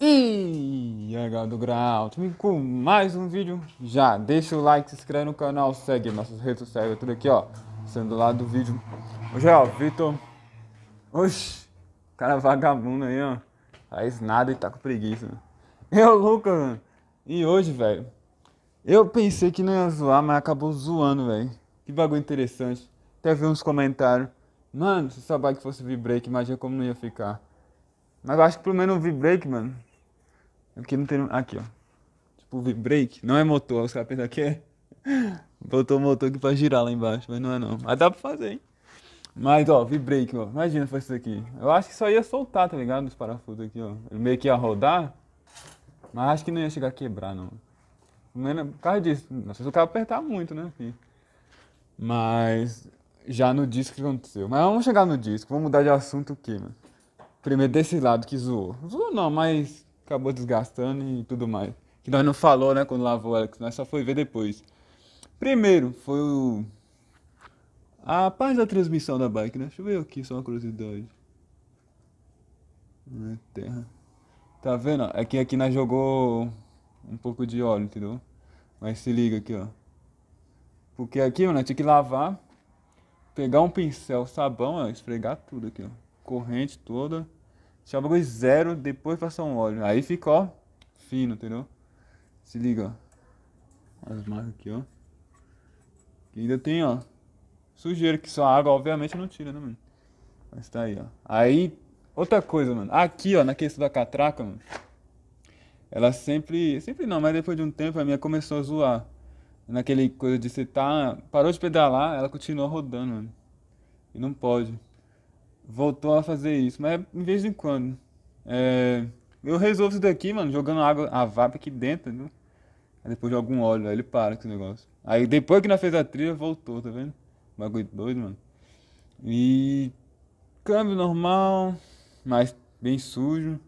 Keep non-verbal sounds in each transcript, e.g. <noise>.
E aí galera do Grau, também com mais um vídeo Já deixa o like, se inscreve no canal, segue nossas redes sociais, tudo aqui ó Sendo do lado do vídeo Hoje é o Vitor Oxi, cara vagabundo aí ó Faz nada e tá com preguiça mano. Né? <laughs> Eu, Lucas, mano. E hoje, velho Eu pensei que não ia zoar, mas acabou zoando, velho Que bagulho interessante Até vi uns comentários Mano, se essa bike fosse V-break, imagina como não ia ficar mas eu acho que pelo menos o V-break, mano, Aqui é não tem. Aqui, ó. Tipo, break. Não é motor. Os caras pensam que é. <laughs> Botou o motor aqui pra girar lá embaixo. Mas não é, não. Mas dá pra fazer, hein? Mas, ó, V-brake, ó. Imagina se fosse isso aqui. Eu acho que só ia soltar, tá ligado? Os parafusos aqui, ó. Ele meio que ia rodar. Mas acho que não ia chegar a quebrar, não. Menos é por causa disso. Não sei se o carro apertar muito, né? Aqui. Mas já no disco que aconteceu. Mas vamos chegar no disco. Vamos mudar de assunto o quê, mano? Primeiro desse lado que zoou. Zoou não, mas acabou desgastando e tudo mais. Que nós não falou, né, quando lavou Alex, nós só foi ver depois. Primeiro, foi o... A paz da transmissão da bike, né? Deixa eu ver aqui, só uma curiosidade. Minha terra. Tá vendo? É que aqui nós jogou um pouco de óleo, entendeu? Mas se liga aqui, ó. Porque aqui, mano, tinha que lavar, pegar um pincel, sabão, ó, esfregar tudo aqui, ó. Corrente toda. Se o bagulho zero, depois passa um óleo. Aí fica, ó, fino, entendeu? Se liga, ó. As marcas aqui, ó. E ainda tem, ó. Sujeira, que só a água, obviamente, não tira, né, mano? Mas tá aí, ó. Aí, outra coisa, mano. Aqui, ó, na questão da catraca, mano. Ela sempre. Sempre não, mas depois de um tempo a minha começou a zoar. Naquele coisa de você tá. Parou de pedalar, ela continua rodando, mano. E não pode voltou a fazer isso, mas de vez em quando. É, eu resolvo isso daqui, mano, jogando água, a vapa aqui dentro, né? Aí depois de algum óleo, aí ele para com esse negócio. Aí depois que nós fez a trilha, voltou, tá vendo? Bagulho doido, mano. E câmbio normal, mas bem sujo.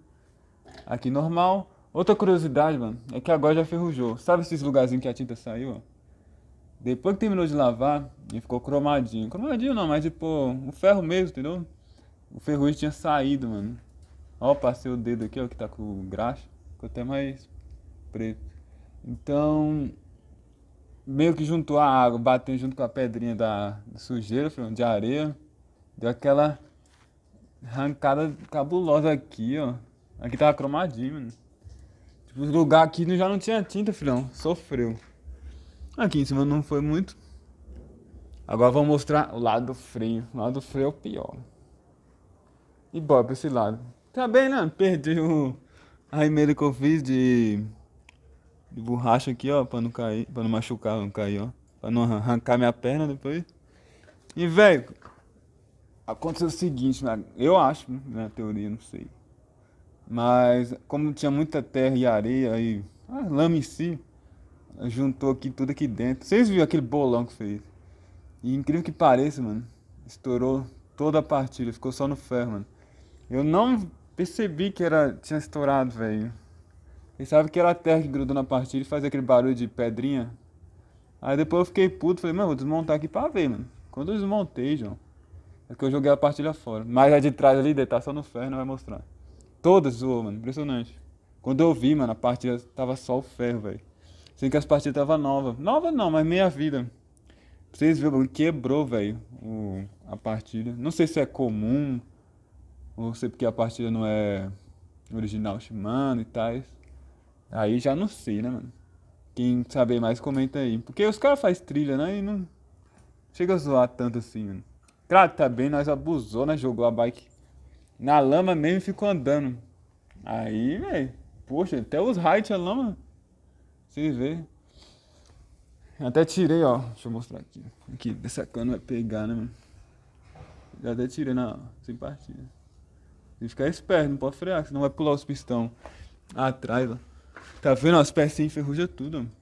Aqui normal. Outra curiosidade, mano, é que agora já ferrujou. Sabe esses lugarzinhos que a tinta saiu, ó? Depois que terminou de lavar, ele ficou cromadinho. Cromadinho não, mas tipo, o ferro mesmo, entendeu? O ferrugem tinha saído, mano. Ó, passei o dedo aqui, ó, que tá com graxa. Ficou até mais preto. Então, meio que juntou a água, bateu junto com a pedrinha da sujeira, de areia. Deu aquela arrancada cabulosa aqui, ó. Aqui tava cromadinho, mano. Tipo, os lugares aqui já não tinha tinta, filhão. Sofreu. Aqui em cima não foi muito. Agora vou mostrar o lado freio. O lado freio é o pior e bora pra esse lado. Também, tá bem, né? Perdi o, a emenda que eu fiz de, de borracha aqui, ó, pra não cair, pra não machucar, não cair, ó. Pra não arrancar minha perna depois. E, velho, aconteceu o seguinte, né? eu acho, na né? teoria, não sei. Mas, como tinha muita terra e areia e a lama em si, juntou aqui tudo aqui dentro. Vocês viram aquele bolão que fez? E incrível que pareça, mano, estourou toda a partilha, ficou só no ferro, mano. Eu não percebi que era tinha estourado, velho. sabe que era a terra que grudou na partilha e fazia aquele barulho de pedrinha. Aí depois eu fiquei puto, falei, mano, vou desmontar aqui pra ver, mano. Quando eu desmontei, João, é que eu joguei a partilha fora. Mas a de trás ali, tá só no ferro, não vai mostrar. Todas zoou, mano, impressionante. Quando eu vi, mano, a partilha tava só o ferro, velho. Sem que as partidas tava nova. Nova não, mas meia vida. Pra vocês verem, quebrou, velho, a partilha. Não sei se é comum, ou sei porque a partida não é original Shimano e tais. Aí já não sei, né, mano? Quem saber mais, comenta aí. Porque os caras fazem trilha, né? E não chega a zoar tanto assim, mano. Claro, tá bem nós abusou, né? Jogou a bike na lama mesmo e ficou andando. Aí, velho. Poxa, até os height a é lama. Vocês vê. Até tirei, ó. Deixa eu mostrar aqui. Aqui, dessa cana vai pegar, né, mano? Já até tirei na. Sem partida. Tem que ficar esperto, não pode frear, senão vai pular os pistão atrás lá. Tá vendo? As peças enferrujam tudo, mano.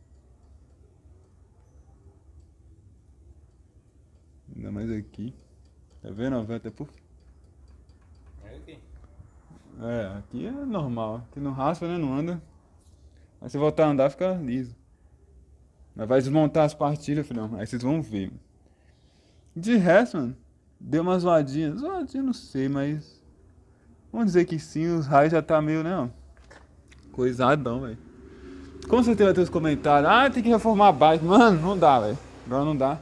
Ainda mais aqui. Tá vendo? Vai até por. É aqui. É, normal. Aqui não raspa, né? Não anda. Aí você voltar a andar, fica liso. Mas vai desmontar as partilhas, filhão. Aí vocês vão ver. De resto, mano, deu uma zoadinha. Zoadinha, não sei, mas Vamos dizer que sim, os raios já tá meio, né? Coisadão, velho. Com certeza vai ter os comentários. Ah, tem que reformar a bike. Mano, não dá, velho. Agora não dá.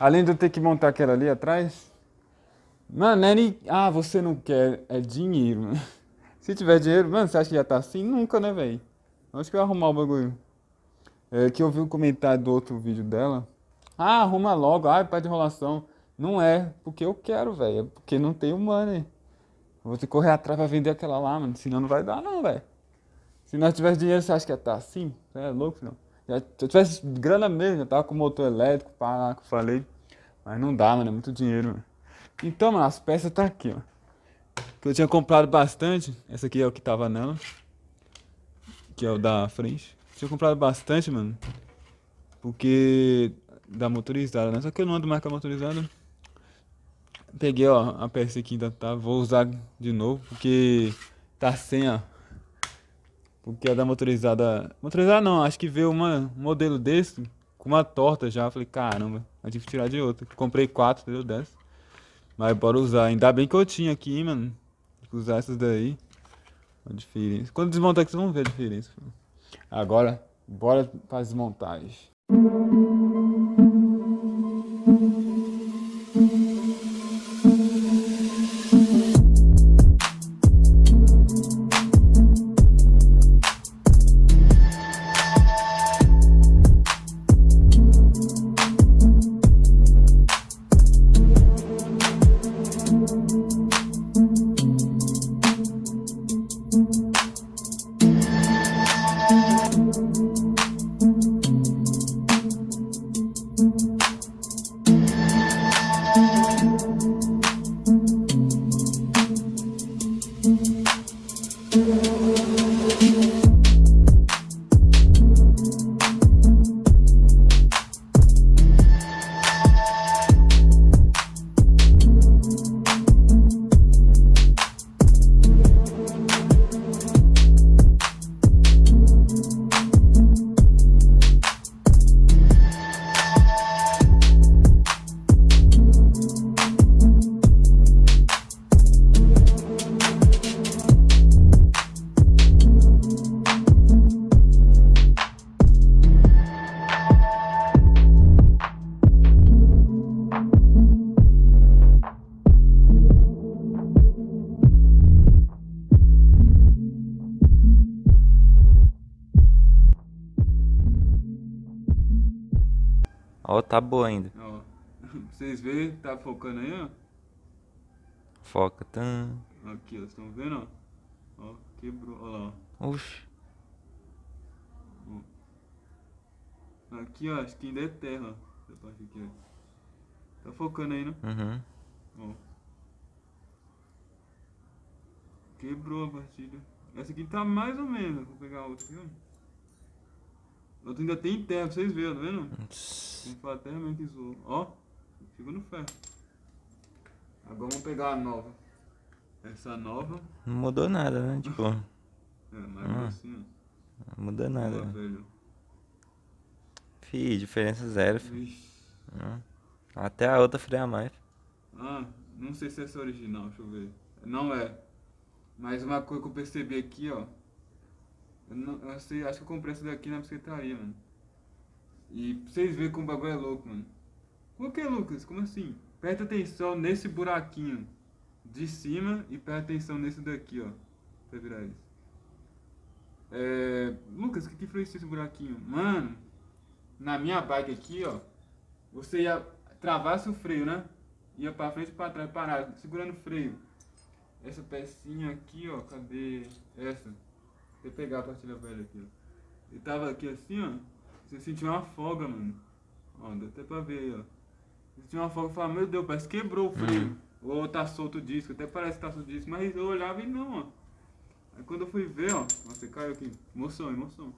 Além de eu ter que montar aquela ali atrás. Mano, é nem... Ah, você não quer. É dinheiro, mano. Né? <laughs> Se tiver dinheiro, mano, você acha que já tá assim? Nunca, né, velho? Acho que eu vou arrumar o bagulho. É, que eu vi um comentário do outro vídeo dela. Ah, arruma logo. Ah, é pra de enrolação. Não é, porque eu quero, velho. É porque não tem o money. Vou ter que correr atrás pra vender aquela lá, mano. Senão não vai dar, não, velho. Se nós tivéssemos dinheiro, você acha que ia estar tá assim? Você é louco, não. Já, se eu tivesse grana mesmo, já tava com motor elétrico, pá, lá que eu falei. Mas não dá, mano. É muito dinheiro, mano. Então, mano, as peças tá aqui, ó. Que eu tinha comprado bastante. Essa aqui é o que tava nela. Que é o da frente. Tinha comprado bastante, mano. Porque. Da motorizada, né? Só que eu não ando mais com a motorizada. Peguei, ó, a peça aqui ainda tá. Vou usar de novo, porque tá sem, ó. Porque a da motorizada. Motorizada não, acho que veio uma, um modelo desse com uma torta já. Falei, caramba, eu tive que tirar de outra. Comprei quatro, deu dez. Mas bora usar. Ainda bem que eu tinha aqui, mano. Usar essas daí. A diferença. Quando desmontar que vocês vão ver a diferença. Agora, bora para desmontagem Ó, tá boa ainda. Ó. <laughs> Vocês verem Tá focando aí, ó? Foca. tá. Aqui, ó. Vocês estão vendo, ó? Ó, quebrou. Ó lá, ó. Oxi. Aqui, ó. Acho que ainda é terra, ó. Essa parte aqui, ó. Tá focando aí, né? Uhum. Ó. Quebrou a partida. Essa aqui tá mais ou menos. Vou pegar a outra aqui, ó outro ainda tem terra, pra vocês verem, tá vendo? Tem que falar terra mesmo que zoou. Ó, chegou no ferro. Agora vamos pegar a nova. Essa nova. Não mudou nada, né? Tipo. <laughs> é, mas hum. assim, ó. Não mudou nada. Ó, né? Fih, diferença zero, hum. Até a outra freia mais. Ah, não sei se essa é original, deixa eu ver. Não é. Mas uma coisa que eu percebi aqui, ó. Eu não, eu sei, acho que eu comprei essa daqui na bicicletaria, mano. E pra vocês verem como o bagulho é louco, mano. O que, é Lucas? Como assim? Presta atenção nesse buraquinho de cima e presta atenção nesse daqui, ó. Pra virar isso. É... Lucas, o que, que influencia esse buraquinho? Mano, na minha bike aqui, ó. Você ia travar seu freio, né? Ia pra frente e pra trás, parado, segurando o freio. Essa pecinha aqui, ó. Cadê essa? Vou pegar a partilha velha aqui, ó. E tava aqui assim, ó. Você sentiu uma folga, mano. Ó, deu até pra ver aí, ó. Você sentiu uma folga e falava, meu Deus, parece que quebrou o freio. Uhum. Ou tá solto o disco, até parece que tá solto o disco. Mas eu olhava e não, ó. Aí quando eu fui ver, ó. Nossa, caiu aqui. Emoção, emoção.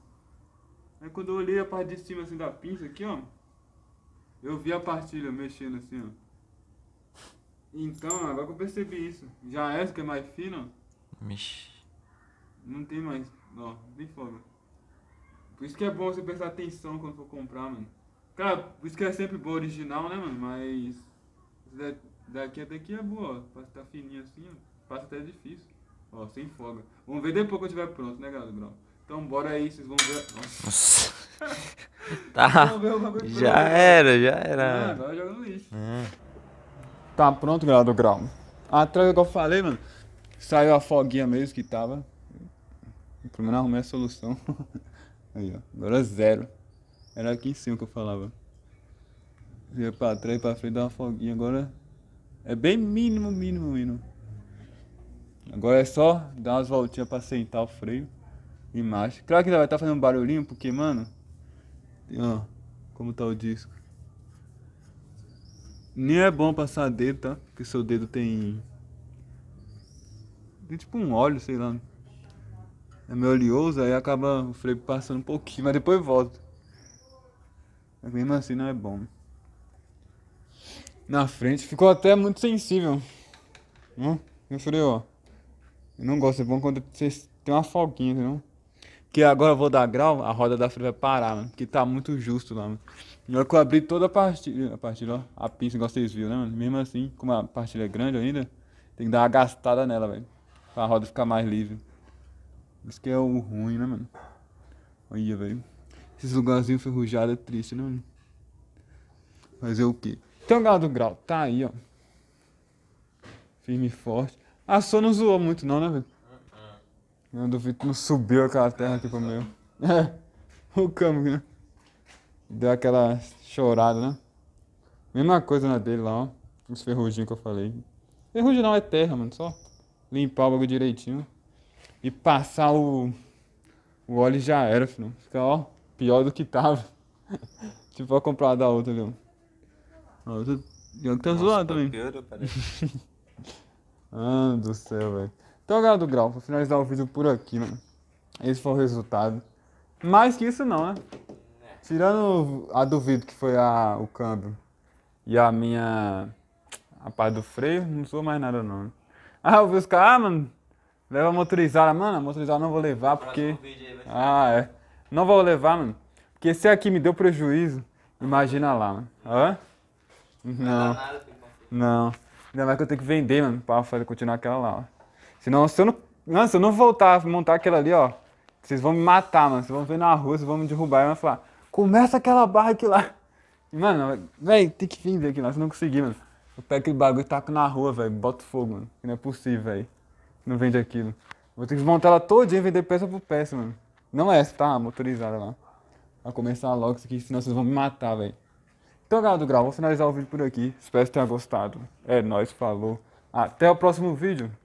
Aí quando eu olhei a parte de cima, assim, da pinça aqui, ó. Eu vi a partilha mexendo assim, ó. Então, agora que eu percebi isso. Já essa é, que é mais fina, ó. Mexe. Não tem mais. Ó, tem fome. Por isso que é bom você prestar atenção quando for comprar, mano. Cara, por isso que é sempre boa original, né, mano? Mas. Daqui até aqui é boa, ó. Passa tá fininho assim, ó. Passa até é difícil. Ó, sem folga. Vamos ver depois que eu tiver pronto, né, Gabriel? Então bora aí, vocês vão ver. Nossa. <laughs> tá. Ver já era, já era. Ah, agora joga no lixo. É. Tá pronto, galera do grau. Atrás, igual eu falei, mano. Saiu a foguinha mesmo que tava. Eu primeiro arrumei é a solução. <laughs> Aí, ó. Agora é zero. Era aqui em cima que eu falava. ia pra trás, e pra frente, dar uma folguinha. Agora é bem mínimo, mínimo, mínimo. Agora é só dar umas voltinhas pra sentar o freio e marcha. Claro que vai estar tá fazendo um barulhinho, porque, mano... Ó, como tá o disco. Nem é bom passar dedo, tá? Porque seu dedo tem... Tem tipo um óleo, sei lá é meio oleoso, aí acaba o freio passando um pouquinho, mas depois volta. Mas mesmo assim não é bom. Na frente ficou até muito sensível. Hum? Eu falei, ó. Eu não gosto, é bom quando você tem uma folguinha, entendeu? Porque agora eu vou dar grau, a roda da freio vai parar, mano. Porque tá muito justo lá, mano. Na que eu abri toda a partilha, a partilha, ó, a pinça, igual vocês viram, né, mano? Mesmo assim, como a partilha é grande ainda, tem que dar uma gastada nela, velho. Pra a roda ficar mais livre. Isso que é o ruim, né, mano? Olha, velho. Esses lugarzinhos ferrujados é triste, né, mano? Fazer o quê? Então, galera do grau, tá aí, ó. Firme e forte. A só não zoou muito, não, né, velho? Eu duvido que não subiu aquela terra aqui pro meu. <laughs> É. O campo, né? Deu aquela chorada, né? Mesma coisa na dele lá, ó. Os ferrugem que eu falei. Ferrugem não é terra, mano. Só limpar o bagulho direitinho e passar o, o óleo e já era, filho. Fica, ó, pior do que tava. <laughs> tipo, vou comprar da outra ali, A outra, a outra tá zoada também. Piorou, <laughs> ah, do céu, velho. Então, galera do Grau, vou finalizar o vídeo por aqui, mano. Esse foi o resultado. Mais que isso não, né? Tirando a duvido que foi a, o câmbio e a minha. a parte do freio, não sou mais nada não. Ah, eu vi os caras, ah, mano, Leva a motorizada. Mano, a motorizada não vou levar porque. Ah, é. Não vou levar, mano. Porque se aqui me deu prejuízo, imagina lá, mano. Hã? Não. Não. Ainda mais que eu tenho que vender, mano, pra fazer, continuar aquela lá, ó. Senão, se eu não. Mano, se eu não voltar a montar aquela ali, ó. Vocês vão me matar, mano. Vocês vão ver na rua, vocês vão me derrubar e vão falar. Começa aquela barra aqui lá. Mano, velho, tem que vender aqui lá, se não conseguir, mano. Eu pego aquele bagulho e taco na rua, velho. Bota fogo, mano. Não é possível, velho não vende aquilo. Vou ter que desmontar ela dia e vender peça por peça, mano. Não é essa, tá? Motorizada lá. Vai começar logo isso aqui, senão vocês vão me matar, velho. Então, galera do Grau, vou finalizar o vídeo por aqui. Espero que tenha gostado. É nóis, falou. Até o próximo vídeo.